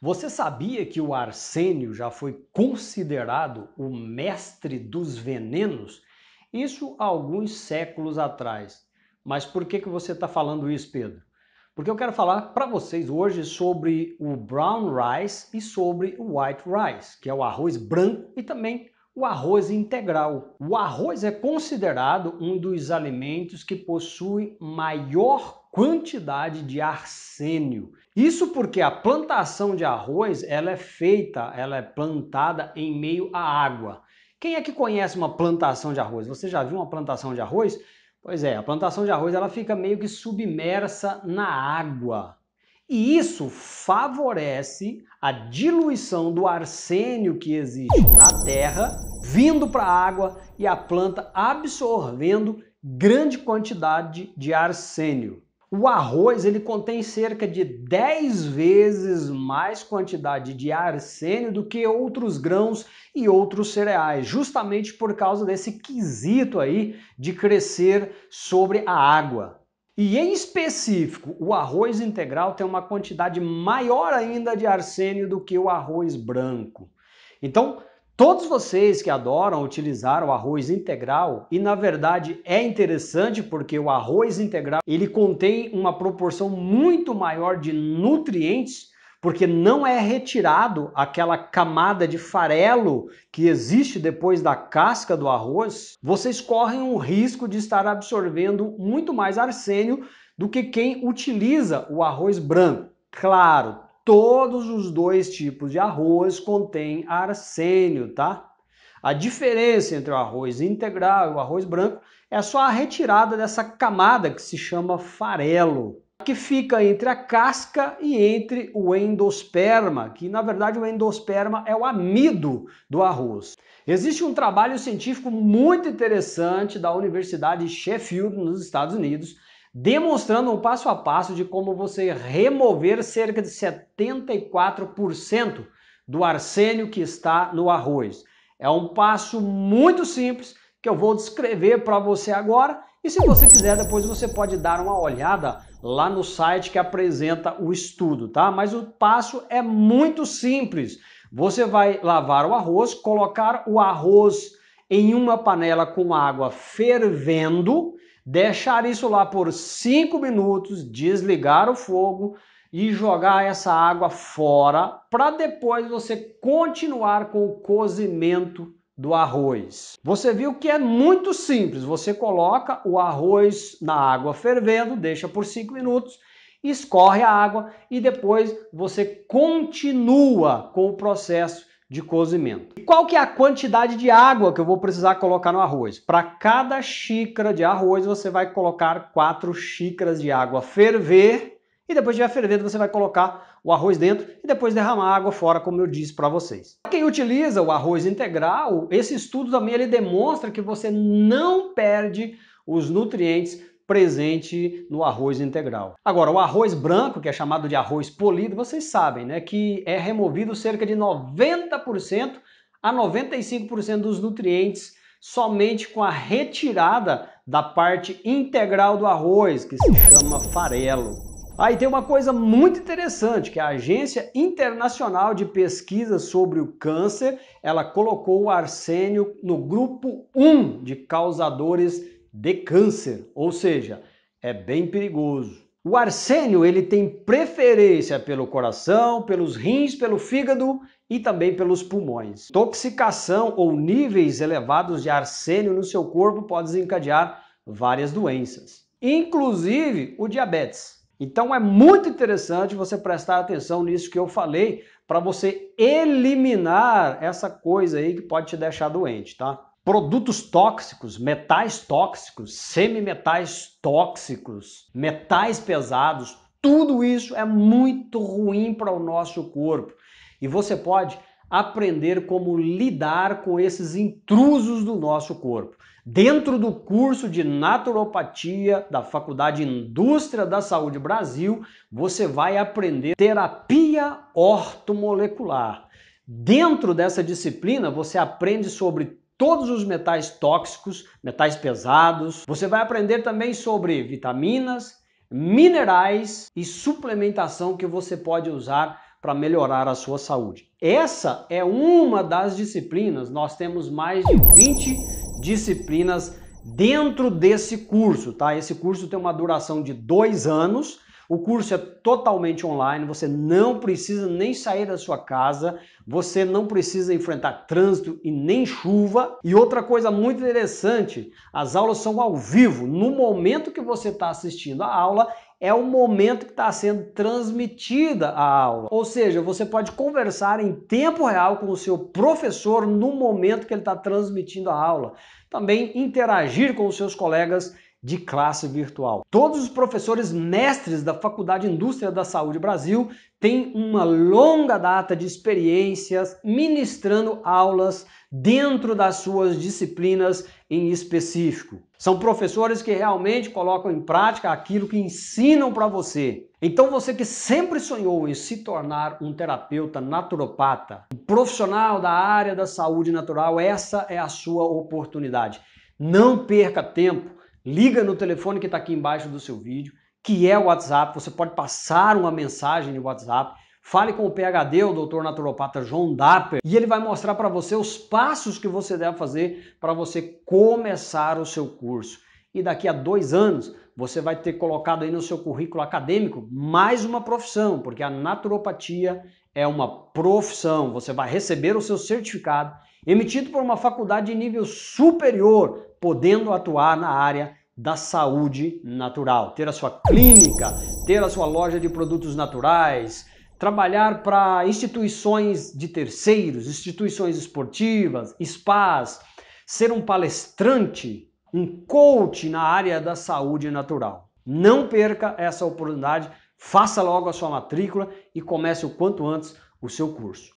Você sabia que o arsênio já foi considerado o mestre dos venenos? Isso há alguns séculos atrás. Mas por que, que você está falando isso, Pedro? Porque eu quero falar para vocês hoje sobre o brown rice e sobre o white rice, que é o arroz branco e também o arroz integral. O arroz é considerado um dos alimentos que possui maior quantidade de arsênio. Isso porque a plantação de arroz ela é feita, ela é plantada em meio à água. Quem é que conhece uma plantação de arroz? Você já viu uma plantação de arroz? Pois é, a plantação de arroz ela fica meio que submersa na água. E isso favorece a diluição do arsênio que existe na terra, vindo para a água e a planta absorvendo grande quantidade de arsênio. O arroz ele contém cerca de 10 vezes mais quantidade de arsênio do que outros grãos e outros cereais, justamente por causa desse quesito aí de crescer sobre a água. E em específico, o arroz integral tem uma quantidade maior ainda de arsênio do que o arroz branco. Então, Todos vocês que adoram utilizar o arroz integral, e na verdade é interessante porque o arroz integral ele contém uma proporção muito maior de nutrientes, porque não é retirado aquela camada de farelo que existe depois da casca do arroz, vocês correm o risco de estar absorvendo muito mais arsênio do que quem utiliza o arroz branco. Claro, Todos os dois tipos de arroz contêm arsênio, tá? A diferença entre o arroz integral e o arroz branco é só a retirada dessa camada que se chama farelo, que fica entre a casca e entre o endosperma, que na verdade o endosperma é o amido do arroz. Existe um trabalho científico muito interessante da Universidade de Sheffield, nos Estados Unidos, demonstrando um passo a passo de como você remover cerca de 74% do arsênio que está no arroz. É um passo muito simples que eu vou descrever para você agora e se você quiser depois você pode dar uma olhada lá no site que apresenta o estudo, tá? Mas o passo é muito simples. Você vai lavar o arroz, colocar o arroz em uma panela com água fervendo deixar isso lá por 5 minutos, desligar o fogo e jogar essa água fora para depois você continuar com o cozimento do arroz. Você viu que é muito simples, você coloca o arroz na água fervendo, deixa por 5 minutos, escorre a água e depois você continua com o processo de cozimento. qual que é a quantidade de água que eu vou precisar colocar no arroz? Para cada xícara de arroz, você vai colocar 4 xícaras de água ferver e depois de fervendo, você vai colocar o arroz dentro e depois derramar a água fora, como eu disse para vocês. quem utiliza o arroz integral, esse estudo também ele demonstra que você não perde os nutrientes presente no arroz integral. Agora, o arroz branco, que é chamado de arroz polido, vocês sabem né, que é removido cerca de 90% a 95% dos nutrientes somente com a retirada da parte integral do arroz, que se chama farelo. Aí tem uma coisa muito interessante, que a Agência Internacional de Pesquisa sobre o Câncer, ela colocou o arsênio no grupo 1 de causadores de câncer, ou seja, é bem perigoso. O arsênio ele tem preferência pelo coração, pelos rins, pelo fígado e também pelos pulmões. Toxicação ou níveis elevados de arsênio no seu corpo pode desencadear várias doenças, inclusive o diabetes. Então é muito interessante você prestar atenção nisso que eu falei para você eliminar essa coisa aí que pode te deixar doente, tá? produtos tóxicos, metais tóxicos, semimetais tóxicos, metais pesados, tudo isso é muito ruim para o nosso corpo. E você pode aprender como lidar com esses intrusos do nosso corpo. Dentro do curso de naturopatia da Faculdade Indústria da Saúde Brasil, você vai aprender terapia ortomolecular. Dentro dessa disciplina, você aprende sobre todos os metais tóxicos, metais pesados. Você vai aprender também sobre vitaminas, minerais e suplementação que você pode usar para melhorar a sua saúde. Essa é uma das disciplinas, nós temos mais de 20 disciplinas dentro desse curso, tá? Esse curso tem uma duração de dois anos o curso é totalmente online, você não precisa nem sair da sua casa, você não precisa enfrentar trânsito e nem chuva. E outra coisa muito interessante, as aulas são ao vivo. No momento que você está assistindo a aula, é o momento que está sendo transmitida a aula. Ou seja, você pode conversar em tempo real com o seu professor no momento que ele está transmitindo a aula. Também interagir com os seus colegas de classe virtual. Todos os professores mestres da Faculdade Indústria da Saúde Brasil têm uma longa data de experiências ministrando aulas dentro das suas disciplinas em específico. São professores que realmente colocam em prática aquilo que ensinam para você. Então você que sempre sonhou em se tornar um terapeuta naturopata, um profissional da área da saúde natural, essa é a sua oportunidade. Não perca tempo liga no telefone que está aqui embaixo do seu vídeo, que é o WhatsApp. Você pode passar uma mensagem de WhatsApp. Fale com o PhD, o doutor naturopata João Dapper, e ele vai mostrar para você os passos que você deve fazer para você começar o seu curso. E daqui a dois anos você vai ter colocado aí no seu currículo acadêmico mais uma profissão, porque a naturopatia é uma profissão. Você vai receber o seu certificado emitido por uma faculdade de nível superior, podendo atuar na área da saúde natural, ter a sua clínica, ter a sua loja de produtos naturais, trabalhar para instituições de terceiros, instituições esportivas, spas, ser um palestrante, um coach na área da saúde natural. Não perca essa oportunidade, faça logo a sua matrícula e comece o quanto antes o seu curso.